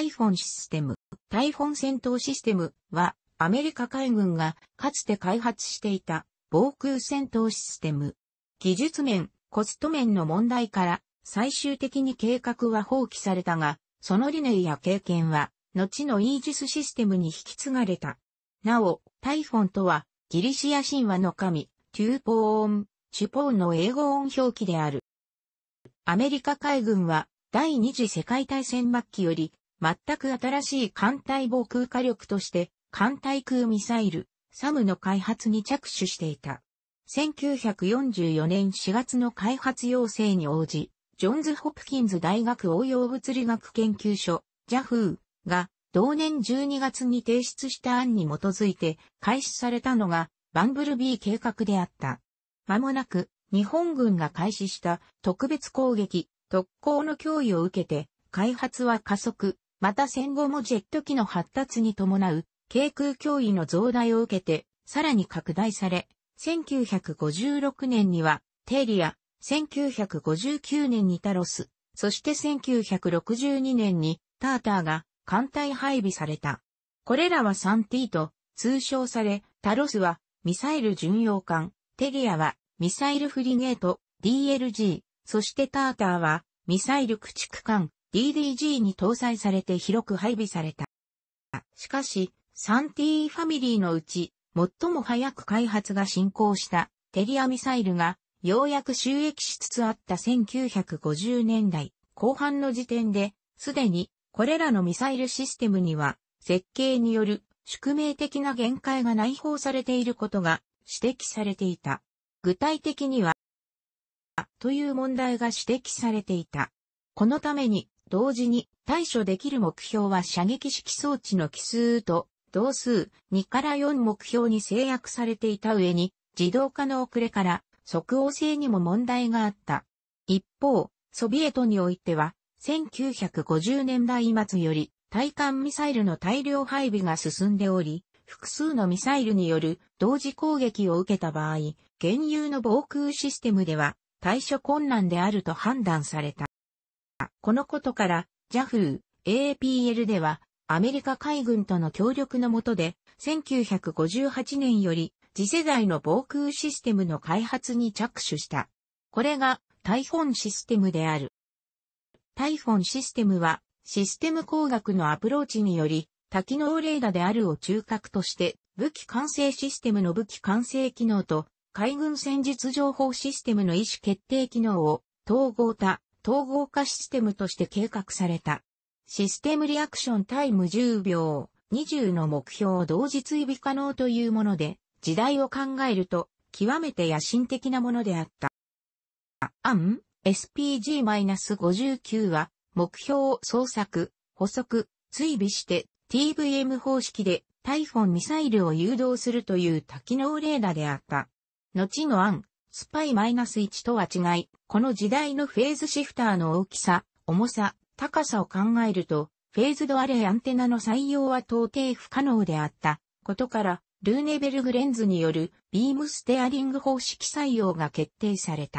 タイフォンシステム、タイフォン戦闘システムは、アメリカ海軍がかつて開発していた防空戦闘システム。技術面、コスト面の問題から最終的に計画は放棄されたが、その理念や経験は、後のイージスシステムに引き継がれた。なお、タイフォンとは、ギリシア神話の神、テューポーン、チュポーンの英語音表記である。アメリカ海軍は、第二次世界大戦末期より、全く新しい艦隊防空火力として、艦隊空ミサイル、サムの開発に着手していた。1944年4月の開発要請に応じ、ジョンズ・ホプキンズ大学応用物理学研究所、ジャフーが、同年12月に提出した案に基づいて開始されたのが、バンブルビー計画であった。間もなく、日本軍が開始した特別攻撃、特攻の脅威を受けて、開発は加速、また戦後もジェット機の発達に伴う、軽空脅威の増大を受けて、さらに拡大され、1956年には、テリア、1959年にタロス、そして1962年にターターが艦隊配備された。これらは 3T と通称され、タロスはミサイル巡洋艦、テリアはミサイルフリゲート、DLG、そしてターターはミサイル駆逐艦、DDG に搭載されて広く配備された。しかし、サンティーファミリーのうち、最も早く開発が進行したテリアミサイルが、ようやく収益しつつあった1950年代後半の時点で、すでにこれらのミサイルシステムには、設計による宿命的な限界が内包されていることが指摘されていた。具体的には、という問題が指摘されていた。このために同時に対処できる目標は射撃式装置の奇数と同数2から4目標に制約されていた上に自動化の遅れから即応性にも問題があった。一方、ソビエトにおいては1950年代末より対艦ミサイルの大量配備が進んでおり、複数のミサイルによる同時攻撃を受けた場合、現有の防空システムでは対処困難であると判断された。このことから、JAFU、AAPL では、アメリカ海軍との協力のもとで、1958年より次世代の防空システムの開発に着手した。これがタイフォンシステムである。タイフォンシステムはシステム工学のアプローチにより多機能レーダーであるを中核として武器管制システムの武器管制機能と海軍戦術情報システムの意思決定機能を統合た統合化システムとして計画された。システムリアクションタイム10秒20の目標を同時追尾可能というもので、時代を考えると極めて野心的なものであった。アン SPG-59 は目標を創作、補足、追尾して TVM 方式でタイフォンミサイルを誘導するという多機能レーダーであった。後のンスパイ -1 とは違い、この時代のフェーズシフターの大きさ、重さ、高さを考えると、フェーズドアレイアンテナの採用は到底不可能であったことから、ルーネベルグレンズによるビームステアリング方式採用が決定された。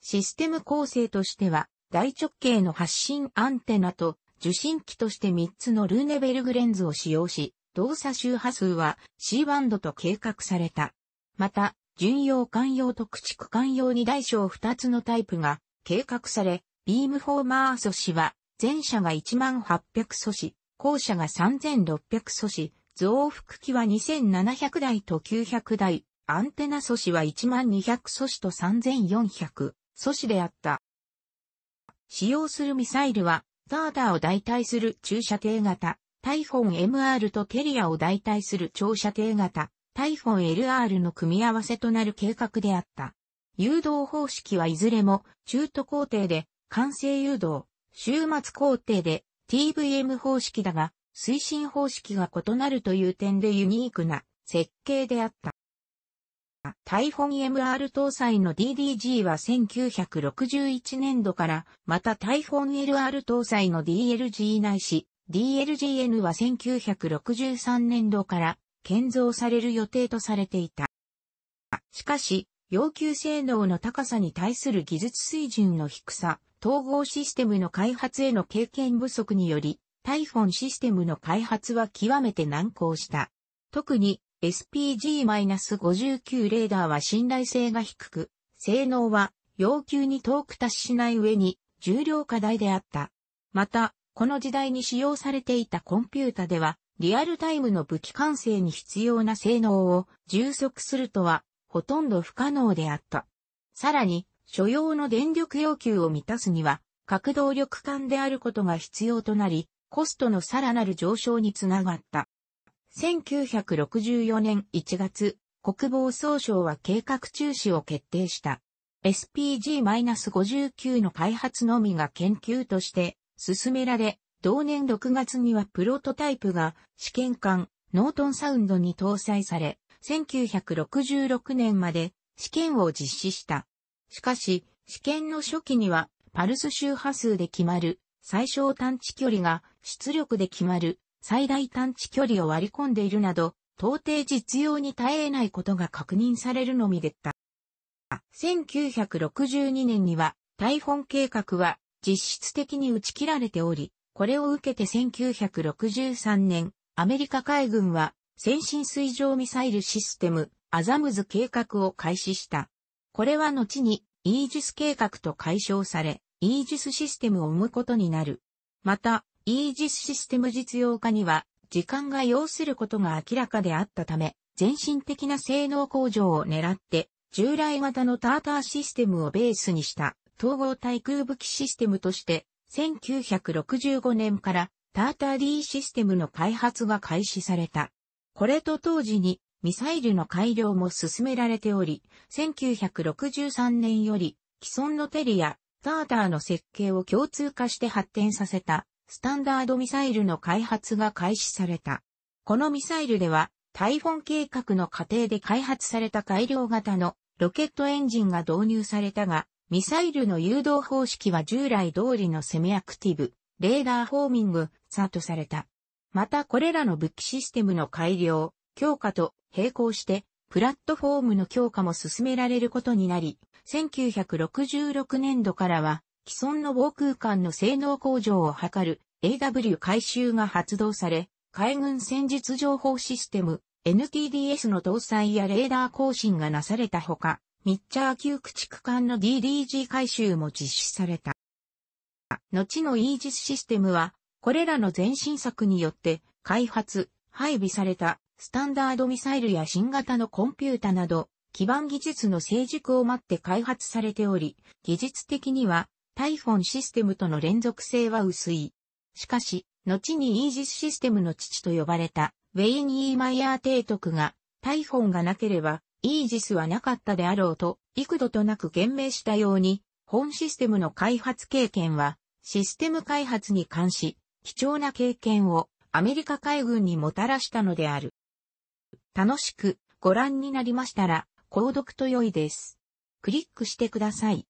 システム構成としては、大直径の発信アンテナと受信機として3つのルーネベルグレンズを使用し、動作周波数は C バンドと計画された。また、巡洋艦用と駆逐艦用に大小2つのタイプが計画され、ビームフォーマー素子は、前者が1800素子、後者が3600素子、増幅機は2700台と900台、アンテナ素子は1200素子と3400素子であった。使用するミサイルは、ターダーを代替する駐射艇型、タイフォン MR とテリアを代替する長射艇型、タイフォン l r の組み合わせとなる計画であった。誘導方式はいずれも中途工程で完成誘導、終末工程で TVM 方式だが、推進方式が異なるという点でユニークな設計であった。タイフォン MR 搭載の DDG は1961年度から、またタイフォン LR 搭載の DLG ないし、DLGN は1963年度から建造される予定とされていた。しかし、要求性能の高さに対する技術水準の低さ、統合システムの開発への経験不足により、タイフォンシステムの開発は極めて難航した。特に SPG-59 レーダーは信頼性が低く、性能は要求に遠く達しない上に重量課題であった。また、この時代に使用されていたコンピュータでは、リアルタイムの武器完成に必要な性能を充足するとは、ほとんど不可能であった。さらに、所要の電力要求を満たすには、核動力艦であることが必要となり、コストのさらなる上昇につながった。1964年1月、国防総省は計画中止を決定した。SPG-59 の開発のみが研究として進められ、同年6月にはプロトタイプが試験管、ノートンサウンドに搭載され、1966年まで試験を実施した。しかし、試験の初期にはパルス周波数で決まる最小探知距離が出力で決まる最大探知距離を割り込んでいるなど、到底実用に耐えないことが確認されるのみでった。1962年には、台本計画は実質的に打ち切られており、これを受けて1963年、アメリカ海軍は先進水上ミサイルシステム、アザムズ計画を開始した。これは後にイージス計画と解消され、イージスシステムを生むことになる。また、イージスシステム実用化には、時間が要することが明らかであったため、全身的な性能向上を狙って、従来型のターターシステムをベースにした統合対空武器システムとして1965年からターター D システムの開発が開始された。これと当時にミサイルの改良も進められており、1963年より既存のテリア、ターターの設計を共通化して発展させたスタンダードミサイルの開発が開始された。このミサイルではタイフォン計画の過程で開発された改良型のロケットエンジンが導入されたが、ミサイルの誘導方式は従来通りのセミアクティブ、レーダーフォーミング、サートされた。またこれらの武器システムの改良、強化と並行して、プラットフォームの強化も進められることになり、1966年度からは、既存の防空間の性能向上を図る AW 改修が発動され、海軍戦術情報システム NTDS の搭載やレーダー更新がなされたほか、ミッチャー旧駆逐艦の DDG 回収も実施された。後のイージスシステムは、これらの前進策によって開発、配備されたスタンダードミサイルや新型のコンピュータなど、基盤技術の成熟を待って開発されており、技術的にはタイフォンシステムとの連続性は薄い。しかし、後にイージスシステムの父と呼ばれたウェイン・イーマイヤー提督が、タイフォンがなければイージスはなかったであろうと、幾度となく言明したように、本システムの開発経験は、システム開発に関し、貴重な経験をアメリカ海軍にもたらしたのである。楽しくご覧になりましたら、購読と良いです。クリックしてください。